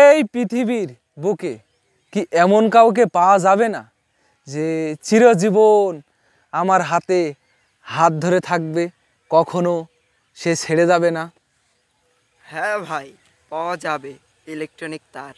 এই পৃথিবীর বুকে কি এমন কাউকে পাওয়া যাবে না যে চিরজীবন আমার হাতে হাত ধরে থাকবে কখনো সে ছেড়ে যাবে না হ্যাঁ ভাই পাওয়া যাবে ইলেকট্রনিক তার